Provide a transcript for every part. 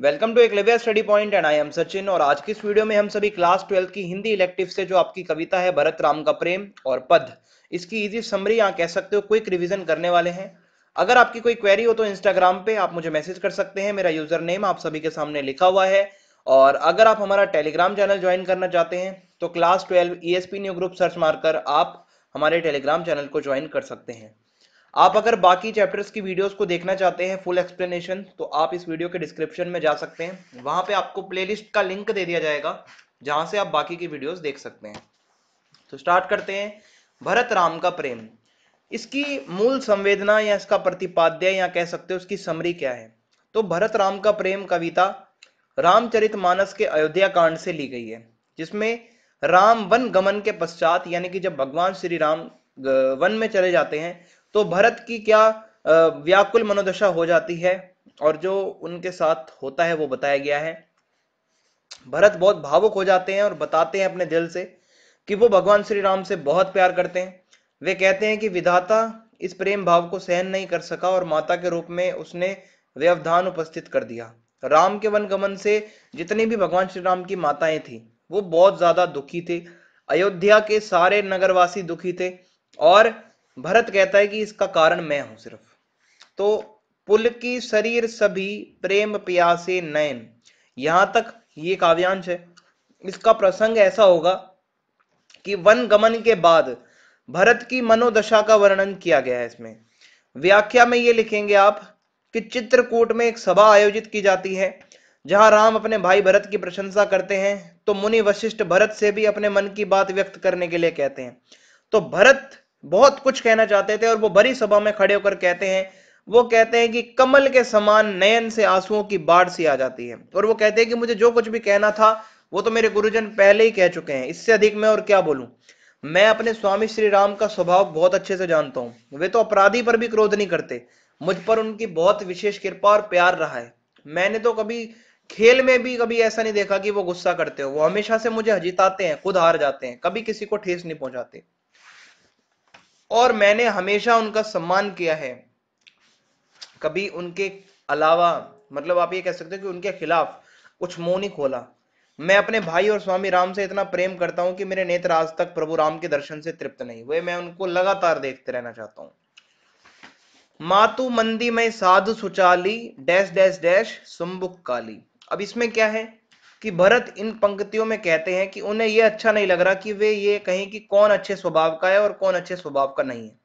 welcome to Eklavya study point and I am Sachin और आज की इस वीडियो में हम सभी क्लास ट्वेल्थ की हिंदी इलेक्टिव से जो आपकी कविता है भरत राम का प्रेम और पद इसकी इजी समरी यहाँ कह सकते हो क्विक रिवीजन करने वाले हैं अगर आपकी कोई क्वेरी हो तो इंस्टाग्राम पे आप मुझे मैसेज कर सकते हैं मेरा यूजर नेम आप सभी के सामने लिखा हुआ है और अगर आप हमारा टेलीग्राम चैनल ज्वाइन करना चाहते हैं तो क्लास ट्वेल्व ई न्यू ग्रुप सर्च मारकर आप हमारे टेलीग्राम चैनल को ज्वाइन कर सकते हैं आप अगर बाकी चैप्टर्स की वीडियोस को देखना चाहते हैं फुल एक्सप्लेनेशन तो आप इस वीडियो के डिस्क्रिप्शन में जा सकते हैं वहां पे आपको प्लेलिस्ट का लिंक दे दिया जाएगा जहां से आप बाकी की वीडियोस देख सकते हैं तो स्टार्ट करते हैं भरत राम का प्रेम इसकी मूल संवेदना या इसका प्रतिपाद्य या कह सकते हो उसकी समरी क्या है तो भरत राम का प्रेम कविता रामचरित मानस के अयोध्या कांड से ली गई है जिसमें राम वन गमन के पश्चात यानी कि जब भगवान श्री राम वन में चले जाते हैं तो भरत की क्या व्याकुल मनोदशा हो जाती है और जो उनके साथ होता है वो बताया गया है भरत बहुत भावुक हो जाते हैं और बताते हैं अपने दिल से कि वो भगवान श्री राम से बहुत प्यार करते हैं वे कहते हैं कि विधाता इस प्रेम भाव को सहन नहीं कर सका और माता के रूप में उसने व्यवधान उपस्थित कर दिया राम के वन गमन से जितनी भी भगवान श्री राम की माताएं थी वो बहुत ज्यादा दुखी थे अयोध्या के सारे नगरवासी दुखी थे और भरत कहता है कि इसका कारण मैं हूं सिर्फ तो पुल की शरीर सभी प्रेम प्यासे नयन यहां तक ये काव्यांश है इसका प्रसंग ऐसा होगा कि वन गमन के बाद भरत की मनोदशा का वर्णन किया गया है इसमें व्याख्या में ये लिखेंगे आप कि चित्रकूट में एक सभा आयोजित की जाती है जहां राम अपने भाई भरत की प्रशंसा करते हैं तो मुनि वशिष्ठ भरत से भी अपने मन की बात व्यक्त करने के लिए कहते हैं तो भरत बहुत कुछ कहना चाहते थे और वो बड़ी सभा में खड़े होकर कहते हैं वो कहते हैं कि कमल के समान नयन से आंसुओं की बाढ़ सी आ जाती है और वो कहते हैं कि मुझे जो कुछ भी कहना था वो तो मेरे गुरुजन पहले ही कह चुके हैं इससे अधिक मैं और क्या बोलूं मैं अपने स्वामी श्री राम का स्वभाव बहुत अच्छे से जानता हूं वे तो अपराधी पर भी क्रोध नहीं करते मुझ पर उनकी बहुत विशेष कृपा और प्यार रहा है मैंने तो कभी खेल में भी कभी ऐसा नहीं देखा कि वो गुस्सा करते हो वो हमेशा से मुझे हजिताते हैं खुद हार जाते हैं कभी किसी को ठेस नहीं पहुंचाते और मैंने हमेशा उनका सम्मान किया है कभी उनके अलावा मतलब आप ये कह सकते हो कि उनके खिलाफ कुछ मुंह नहीं खोला मैं अपने भाई और स्वामी राम से इतना प्रेम करता हूं कि मेरे नेत्र आज तक प्रभु राम के दर्शन से तृप्त नहीं हुए मैं उनको लगातार देखते रहना चाहता हूं मातु मंदी में साधु सुचाली डैश डैश डैश सुम्बुक काली अब इसमें क्या है कि भरत इन पंक्तियों में कहते हैं कि उन्हें यह अच्छा नहीं लग रहा कि वे ये कहें कि कौन अच्छे स्वभाव का है और कौन अच्छे स्वभाव का नहीं है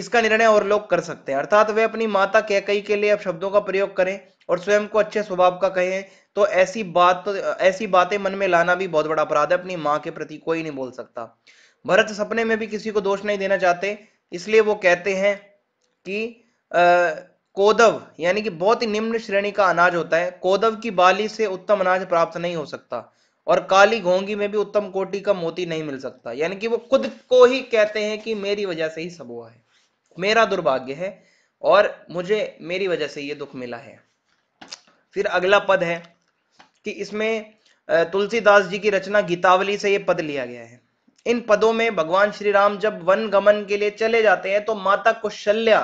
इसका निर्णय और लोग कर सकते हैं अर्थात वे अपनी माता कैकई के लिए अब शब्दों का प्रयोग करें और स्वयं को अच्छे स्वभाव का कहें तो ऐसी बात ऐसी बातें मन में लाना भी बहुत बड़ा अपराध है अपनी माँ के प्रति कोई नहीं बोल सकता भरत सपने में भी किसी को दोष नहीं देना चाहते इसलिए वो कहते हैं कि कोदव यानी कि बहुत ही निम्न श्रेणी का अनाज होता है कोदव की बाली से उत्तम अनाज प्राप्त नहीं हो सकता और काली घोंगी में भी उत्तम कोटि का मोती नहीं मिल सकता यानी कि वो खुद को ही कहते हैं कि मेरी वजह से ही सब हुआ है मेरा दुर्भाग्य है और मुझे मेरी वजह से ये दुख मिला है फिर अगला पद है कि इसमें तुलसीदास जी की रचना गीतावली से ये पद लिया गया है इन पदों में भगवान श्री राम जब वन गमन के लिए चले जाते हैं तो माता कुशल्या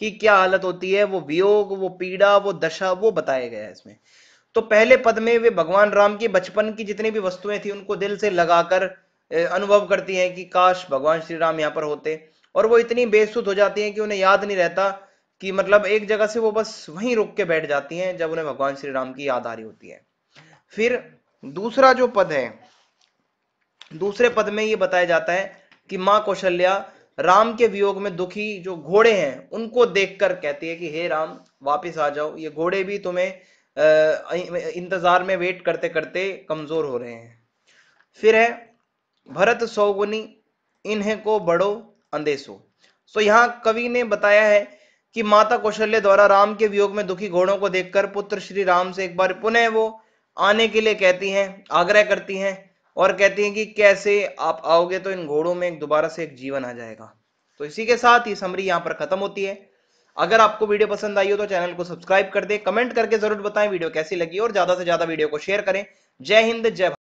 की क्या हालत होती है वो वियोग वो पीड़ा वो दशा वो बताया गया है इसमें तो पहले पद में वे भगवान राम की बचपन की जितनी भी वस्तुएं थी उनको दिल से लगाकर अनुभव करती हैं कि काश भगवान श्री राम यहाँ पर होते और वो इतनी बेसुध हो जाती हैं कि उन्हें याद नहीं रहता कि मतलब एक जगह से वो बस वहीं रुक के बैठ जाती हैं जब उन्हें भगवान श्री राम की याद आ रही होती है फिर दूसरा जो पद है दूसरे पद में ये बताया जाता है कि माँ कौशल्या राम के वियोग में दुखी जो घोड़े हैं उनको देखकर कहती है कि हे राम वापस आ जाओ ये घोड़े भी तुम्हें इंतजार में वेट करते करते कमजोर हो रहे हैं फिर है भरत सौगुनी इन्हें को बड़ो अंदेशो सो यहाँ कवि ने बताया है कि माता कौशल्य द्वारा राम के वियोग में दुखी घोड़ों को देखकर पुत्र श्री राम से एक बार पुनः वो आने के लिए कहती हैं आग्रह करती हैं और कहती हैं कि कैसे आप आओगे तो इन घोड़ों में दोबारा से एक जीवन आ जाएगा तो इसी के साथ ये समरी यहाँ पर खत्म होती है अगर आपको वीडियो पसंद आई हो तो चैनल को सब्सक्राइब कर दे कमेंट करके जरूर बताएं वीडियो कैसी लगी और ज्यादा से ज्यादा वीडियो को शेयर करें जय हिंद जय